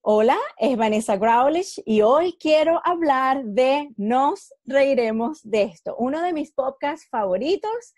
Hola, es Vanessa Graulich y hoy quiero hablar de Nos Reiremos de esto, uno de mis podcasts favoritos.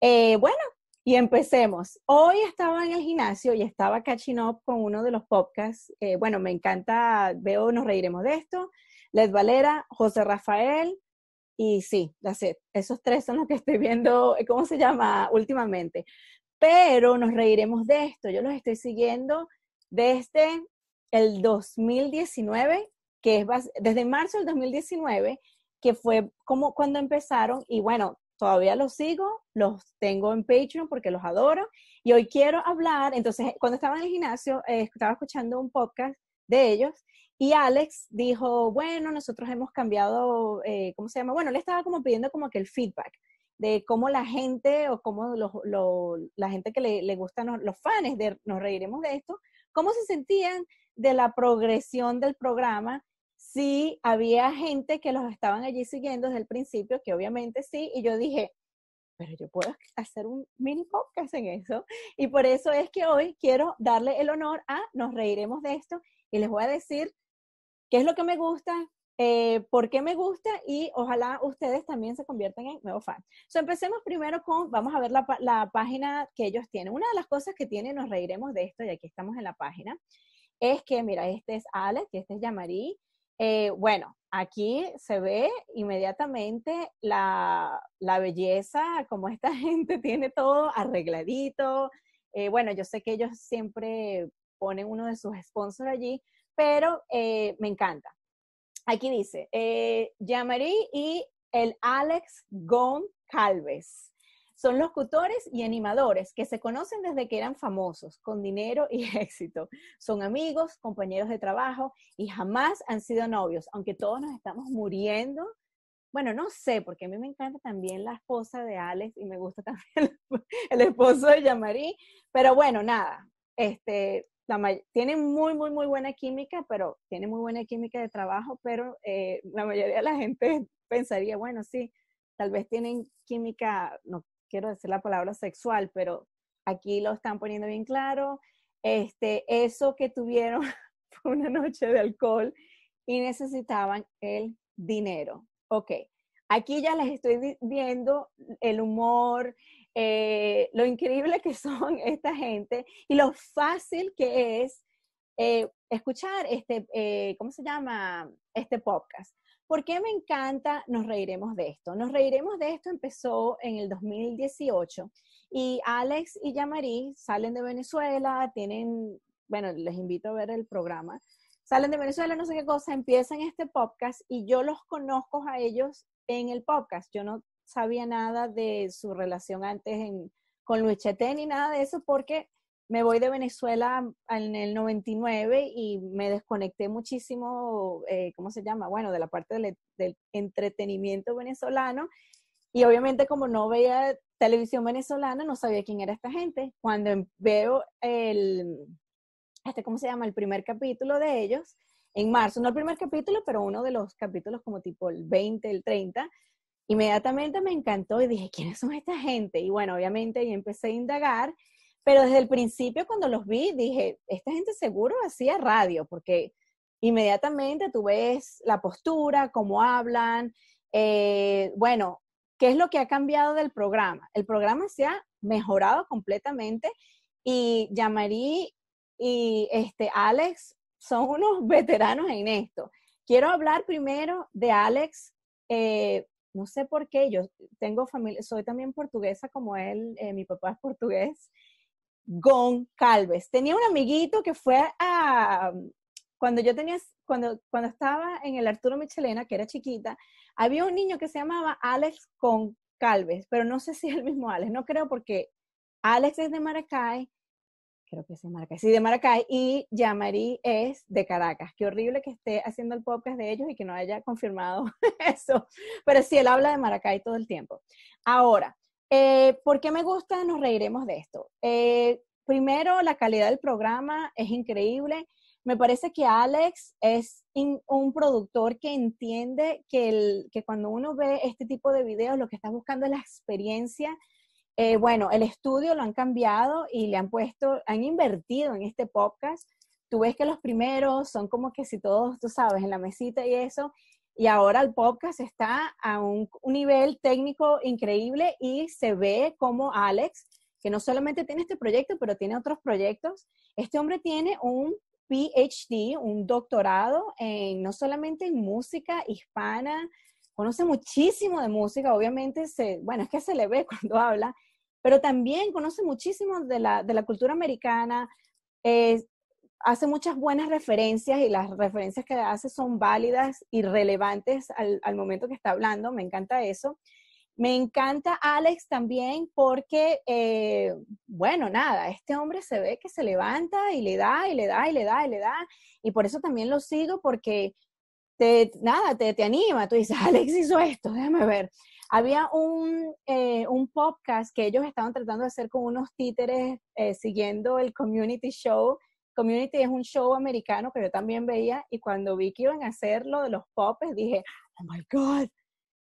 Eh, bueno, y empecemos. Hoy estaba en el gimnasio y estaba catching up con uno de los podcasts. Eh, bueno, me encanta, veo Nos Reiremos de esto, Led Valera, José Rafael y sí, esos tres son los que estoy viendo, eh, ¿cómo se llama? Últimamente. Pero nos reiremos de esto. Yo los estoy siguiendo desde el 2019, que es desde marzo del 2019, que fue como cuando empezaron y bueno, todavía los sigo, los tengo en Patreon porque los adoro y hoy quiero hablar, entonces cuando estaba en el gimnasio eh, estaba escuchando un podcast de ellos y Alex dijo, bueno, nosotros hemos cambiado, eh, ¿cómo se llama? Bueno, le estaba como pidiendo como que el feedback de cómo la gente o cómo los, la gente que le, le gustan los, los fans de Nos Reiremos de esto, cómo se sentían de la progresión del programa, si había gente que los estaban allí siguiendo desde el principio, que obviamente sí, y yo dije, pero yo puedo hacer un mini podcast en eso. Y por eso es que hoy quiero darle el honor a Nos Reiremos de esto y les voy a decir qué es lo que me gusta, porque eh, por qué me gusta y ojalá ustedes también se conviertan en nuevos fans. empecemos primero con, vamos a ver la, página que ellos tienen. Una de las cosas que tienen, nos reiremos de esto y aquí estamos en la página, es que, mira, este es Alex este es Yamari. Eh, bueno, aquí se ve inmediatamente la, belleza, como esta gente tiene todo arregladito. Eh, bueno, yo sé que ellos siempre ponen uno de sus sponsors allí, pero me encanta aquí dice, eh, y el Alex Gon Calves. Son locutores y animadores que se conocen desde que eran famosos, con dinero y éxito. Son amigos, compañeros de trabajo y jamás han sido novios, aunque todos nos estamos muriendo. Bueno, no sé, porque a mí me encanta también la esposa de Alex y me gusta también el esposo de Yamari, pero bueno, nada, este, tienen muy, muy, muy buena química, pero tiene muy buena química de trabajo, pero eh, la mayoría de la gente pensaría, bueno, sí, tal vez tienen química, no quiero decir la palabra sexual, pero aquí lo están poniendo bien claro, este, eso que tuvieron una noche de alcohol y necesitaban el dinero. Ok, aquí ya les estoy viendo el humor, eh, lo increíble que son esta gente y lo fácil que es eh, escuchar este, eh, ¿cómo se llama? Este podcast. ¿Por qué me encanta Nos Reiremos de esto? Nos Reiremos de esto empezó en el 2018 y Alex y Yamari salen de Venezuela, tienen, bueno, les invito a ver el programa, salen de Venezuela, no sé qué cosa, empiezan este podcast y yo los conozco a ellos en el podcast. Yo no sabía nada de su relación antes con Luis Chetén ni nada de eso porque me voy de Venezuela en el 99 y me desconecté muchísimo, eh, ¿cómo se llama? Bueno, de la parte del, entretenimiento venezolano. Y obviamente como no veía televisión venezolana, no sabía quién era esta gente. Cuando em, veo el, este, ¿cómo se llama? El primer capítulo de ellos, en marzo, no el primer capítulo, pero uno de los capítulos como tipo el 20, el 30, Inmediatamente me encantó y dije, ¿quiénes son esta gente? Y bueno, obviamente y empecé a indagar, pero desde el principio cuando los vi dije, esta gente seguro hacía radio, porque inmediatamente tú ves la postura, cómo hablan, eh, bueno, qué es lo que ha cambiado del programa. El programa se ha mejorado completamente y Yamari y este, Alex son unos veteranos en esto. Quiero hablar primero de Alex eh, no sé por qué, yo tengo familia, soy también portuguesa como él, eh, mi papá es portugués, Gon Calves. Tenía un amiguito que fue a, cuando yo tenía, cuando, cuando estaba en el Arturo Michelena, que era chiquita, había un niño que se llamaba Alex Con Calves, pero no sé si es el mismo Alex, no creo porque Alex es de Maracay creo que es de Maracay, sí, de Maracay, y Yamari es de Caracas. Qué horrible que esté haciendo el podcast de ellos y que no haya confirmado eso, pero sí, él habla de Maracay todo el tiempo. Ahora, eh, ¿por qué me gusta? Nos reiremos de esto. Eh, primero, la calidad del programa es increíble. Me parece que Alex es un productor que entiende que, que cuando uno ve este tipo de videos, lo que está buscando es la experiencia eh, bueno, el estudio lo han cambiado y le han puesto, han invertido en este podcast. Tú ves que los primeros son como que si todos, tú sabes, en la mesita y eso. Y ahora el podcast está a un, nivel técnico increíble y se ve como Alex, que no solamente tiene este proyecto, pero tiene otros proyectos. Este hombre tiene un PhD, un doctorado en no solamente en música hispana, conoce muchísimo de música, obviamente, se, bueno, es que se le ve cuando habla, pero también conoce muchísimo de la, cultura americana, eh, hace muchas buenas referencias y las referencias que hace son válidas y relevantes al, momento que está hablando, me encanta eso. Me encanta Alex también porque, eh, bueno, nada, este hombre se ve que se levanta y le da y le da y le da y le da. Y por eso también lo sigo porque nada, te, anima, tú dices, Alex hizo esto, déjame ver. Había eh, un, podcast que ellos estaban tratando de hacer con unos títeres eh, siguiendo el Community Show. Community es un show americano que yo también veía y cuando vi que iban a hacer lo de los popes dije, oh my God,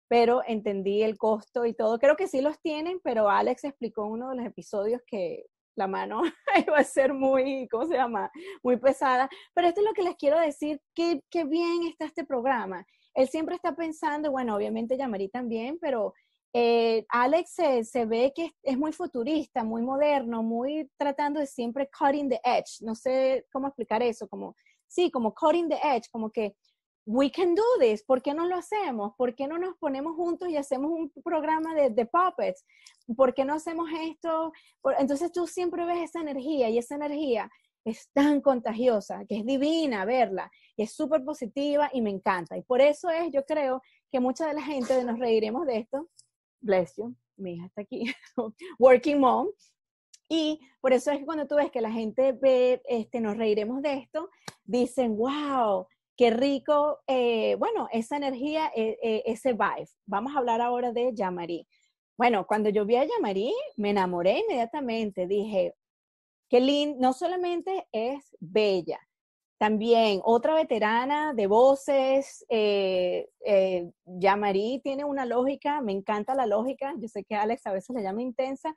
pero entendí el costo y todo. Creo que sí los tienen, pero Alex explicó uno de los episodios que la mano iba a ser muy, ¿cómo se llama? Muy pesada. Pero esto es lo que les quiero decir, qué, bien está este programa. Él siempre está pensando, bueno, obviamente llamaré también, pero eh, Alex se, ve que es, es, muy futurista, muy moderno, muy tratando de siempre cutting the edge. No sé cómo explicar eso, como, sí, como cutting the edge, como que we can do this, ¿por qué no lo hacemos? ¿Por qué no nos ponemos juntos y hacemos un programa de, puppets? ¿Por qué no hacemos esto? Entonces tú siempre ves esa energía y esa energía es tan contagiosa, que es divina verla, y es súper positiva y me encanta. Y por eso es, yo creo que mucha de la gente nos reiremos de esto. Bless you, mi hija está aquí, working mom. Y por eso es que cuando tú ves que la gente ve, este, nos reiremos de esto, dicen, wow, Qué rico, eh, bueno, esa energía, eh, eh, ese vibe. Vamos a hablar ahora de Yamari. Bueno, cuando yo vi a Yamari, me enamoré inmediatamente. Dije, qué lindo, no solamente es bella, también otra veterana de voces. Yamari tiene una lógica, me encanta la lógica. Yo sé que Alex a veces le llama intensa,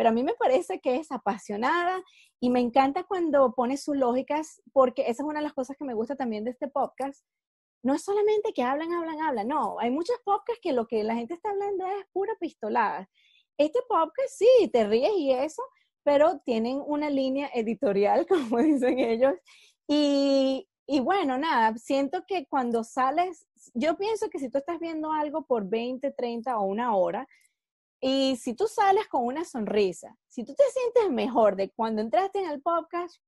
pero a mí me parece que es apasionada y me encanta cuando pone sus lógicas, porque esa es una de las cosas que me gusta también de este podcast. No es solamente que hablan, hablan, hablan, no, hay muchos podcasts que lo que la gente está hablando es pura pistolada. Este podcast sí, te ríes y eso, pero tienen una línea editorial, como dicen ellos, y, bueno, nada, siento que cuando sales, yo pienso que si tú estás viendo algo por 20, 30 o una hora, y si tú sales con una sonrisa, si tú te sientes mejor de cuando entraste en el podcast,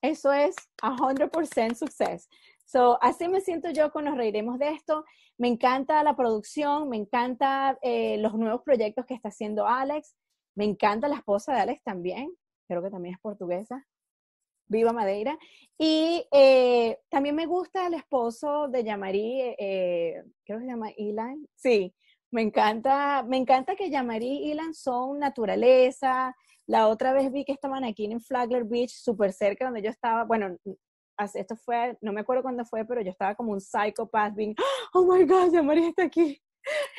eso es 100% success. So, así me siento yo cuando nos reiremos de esto. Me encanta la producción, me encanta eh, los nuevos proyectos que está haciendo Alex. Me encanta la esposa de Alex también. Creo que también es portuguesa. Viva Madeira. Y eh, también me gusta el esposo de Yamari, eh, eh, creo que se llama Ilan. Sí, me encanta, me encanta que Yamarí y Ilan naturaleza. La otra vez vi que estaban aquí en Flagler Beach, súper cerca donde yo estaba. Bueno, esto fue, no me acuerdo cuándo fue, pero yo estaba como un psychopath, oh my God, Yamarí está aquí.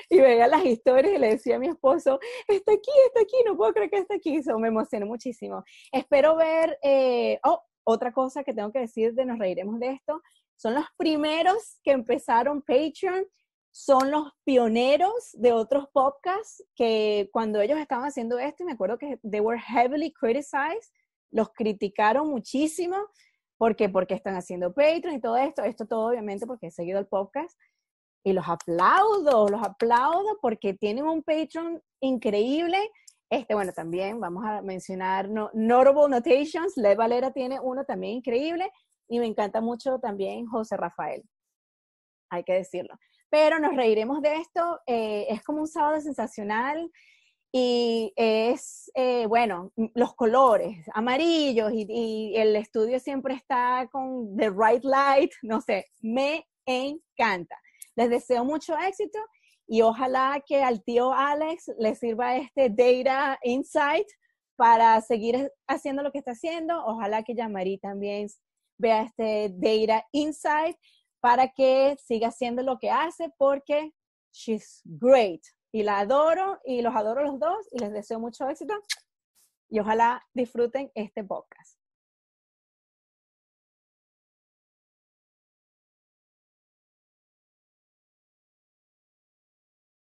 Y veía las historias y le decía a mi esposo, está aquí, está aquí, no puedo creer que está aquí. Eso me emocionó muchísimo. Espero ver, eh, oh, otra cosa que tengo que decir de Nos Reiremos de esto, son los primeros que empezaron Patreon son los pioneros de otros podcasts que cuando ellos estaban haciendo esto, y me acuerdo que they were heavily criticized, los criticaron muchísimo porque porque están haciendo Patreon y todo esto, esto todo obviamente porque he seguido el podcast y los aplaudo, los aplaudo porque tienen un Patreon increíble. Este, bueno, también vamos a mencionar Notable Notations, Led Valera tiene uno también increíble y me encanta mucho también José Rafael, hay que decirlo pero nos reiremos de esto. Eh, es como un sábado sensacional y es, eh, bueno, los colores amarillos y, y, el estudio siempre está con the right light, no sé, me encanta. Les deseo mucho éxito y ojalá que al tío Alex le sirva este data insight para seguir haciendo lo que está haciendo. Ojalá que Yamari también vea este data insight para que siga haciendo lo que hace porque she's great. Y la adoro y los adoro los dos y les deseo mucho éxito y ojalá disfruten este podcast.